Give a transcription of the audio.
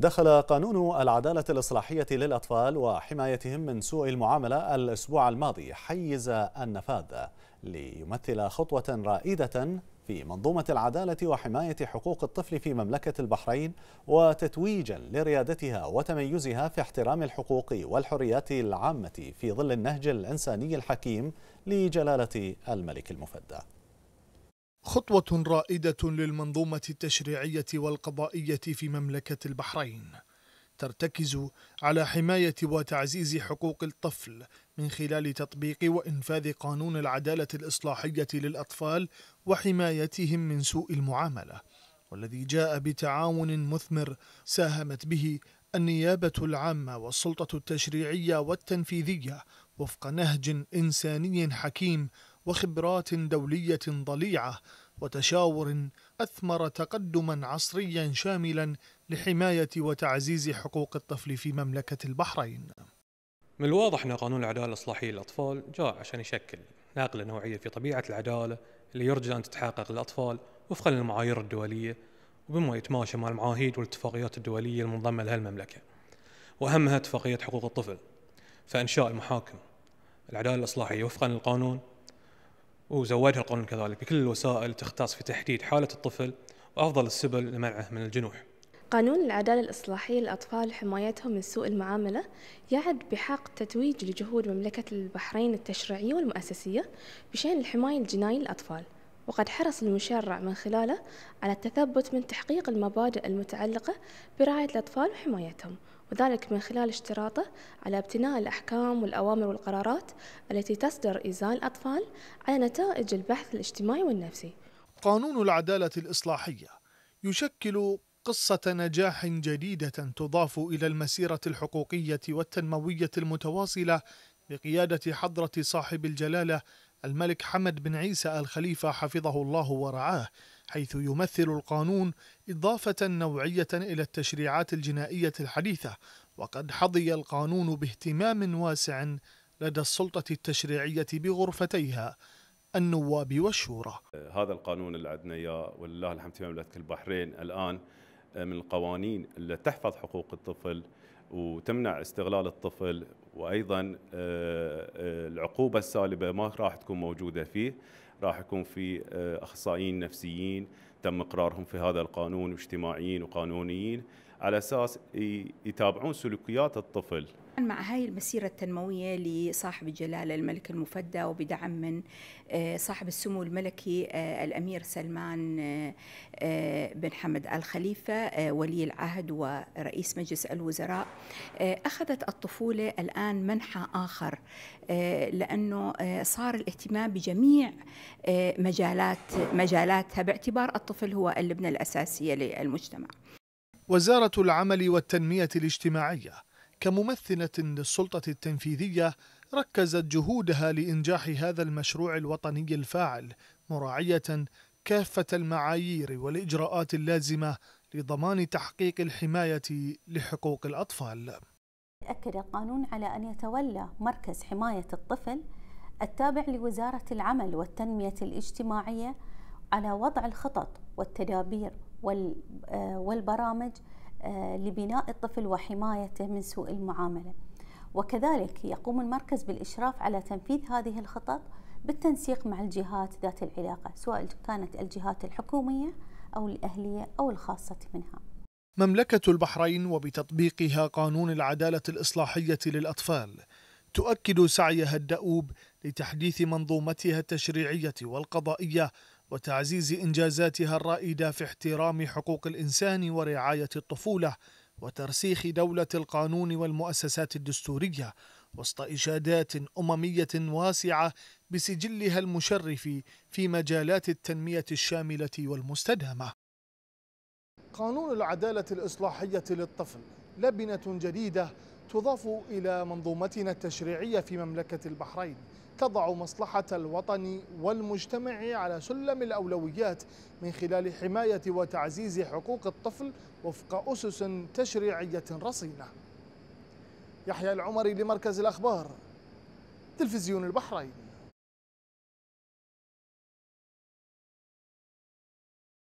دخل قانون العدالة الإصلاحية للأطفال وحمايتهم من سوء المعاملة الأسبوع الماضي حيز النفاذ ليمثل خطوة رائدة في منظومة العدالة وحماية حقوق الطفل في مملكة البحرين وتتويجا لريادتها وتميزها في احترام الحقوق والحريات العامة في ظل النهج الإنساني الحكيم لجلالة الملك المفدى خطوة رائدة للمنظومة التشريعية والقضائية في مملكة البحرين ترتكز على حماية وتعزيز حقوق الطفل من خلال تطبيق وإنفاذ قانون العدالة الإصلاحية للأطفال وحمايتهم من سوء المعاملة والذي جاء بتعاون مثمر ساهمت به النيابة العامة والسلطة التشريعية والتنفيذية وفق نهج إنساني حكيم وخبرات دولية ضليعة وتشاور أثمر تقدما عصريا شاملا لحماية وتعزيز حقوق الطفل في مملكة البحرين من الواضح أن قانون العدالة الإصلاحية للأطفال جاء عشان يشكل ناقلة نوعية في طبيعة العدالة اللي يرجى أن تتحقق للأطفال وفقا للمعايير الدولية وبما يتماشى مع المعاهيد والاتفاقيات الدولية المنضمة لها المملكة وأهمها اتفاقية حقوق الطفل فإنشاء المحاكم العدالة الإصلاحية وفقا للقانون وزوجها القانون كذلك بكل الوسائل تختص في تحديد حالة الطفل وأفضل السبل لمنعه من الجنوح قانون العدالة الإصلاحية للأطفال وحمايتهم من سوء المعاملة يعد بحق تتويج لجهود مملكة البحرين التشريعية والمؤسسية بشأن الحماية الجنائية للأطفال وقد حرص المشرع من خلاله على التثبت من تحقيق المبادئ المتعلقة برعاية الأطفال وحمايتهم وذلك من خلال اشتراطه على ابتناء الأحكام والأوامر والقرارات التي تصدر إزاء الأطفال على نتائج البحث الاجتماعي والنفسي قانون العدالة الإصلاحية يشكل قصة نجاح جديدة تضاف إلى المسيرة الحقوقية والتنموية المتواصلة بقيادة حضرة صاحب الجلالة الملك حمد بن عيسى الخليفة حفظه الله ورعاه حيث يمثل القانون إضافة نوعية إلى التشريعات الجنائية الحديثة وقد حظي القانون باهتمام واسع لدى السلطة التشريعية بغرفتيها النواب والشورى هذا القانون اللي عندنا اياه ولله الحمد في مملكه البحرين الان آه، من القوانين اللي تحفظ حقوق الطفل وتمنع استغلال الطفل وايضا آه، آه، العقوبه السالبه ما راح تكون موجوده فيه راح يكون في آه، اخصائيين نفسيين تم اقرارهم في هذا القانون واجتماعيين وقانونيين على اساس يتابعون سلوكيات الطفل مع هاي المسيرة التنموية لصاحب الجلالة الملك المفدى وبدعم من صاحب السمو الملكي الأمير سلمان بن حمد الخليفة ولي العهد ورئيس مجلس الوزراء أخذت الطفولة الآن الآن منحى آخر آه، لأنه آه، صار الاهتمام بجميع آه، مجالات مجالاتها باعتبار الطفل هو اللبنة الأساسية للمجتمع وزارة العمل والتنمية الاجتماعية كممثلة للسلطة التنفيذية ركزت جهودها لإنجاح هذا المشروع الوطني الفاعل مراعية كافة المعايير والإجراءات اللازمة لضمان تحقيق الحماية لحقوق الأطفال أكد القانون على أن يتولى مركز حماية الطفل التابع لوزارة العمل والتنمية الاجتماعية على وضع الخطط والتدابير آه، والبرامج آه، لبناء الطفل وحمايته من سوء المعاملة وكذلك يقوم المركز بالإشراف على تنفيذ هذه الخطط بالتنسيق مع الجهات ذات العلاقة سواء كانت الجهات الحكومية أو الأهلية أو الخاصة منها مملكة البحرين وبتطبيقها قانون العدالة الإصلاحية للأطفال تؤكد سعيها الدؤوب لتحديث منظومتها التشريعية والقضائية وتعزيز إنجازاتها الرائدة في احترام حقوق الإنسان ورعاية الطفولة وترسيخ دولة القانون والمؤسسات الدستورية وسط إشادات أممية واسعة بسجلها المشرف في مجالات التنمية الشاملة والمستدامة قانون العدالة الإصلاحية للطفل لبنة جديدة تضاف إلى منظومتنا التشريعية في مملكة البحرين تضع مصلحة الوطن والمجتمع على سلم الأولويات من خلال حماية وتعزيز حقوق الطفل وفق أسس تشريعية رصينة يحيى العمري لمركز الأخبار تلفزيون البحرين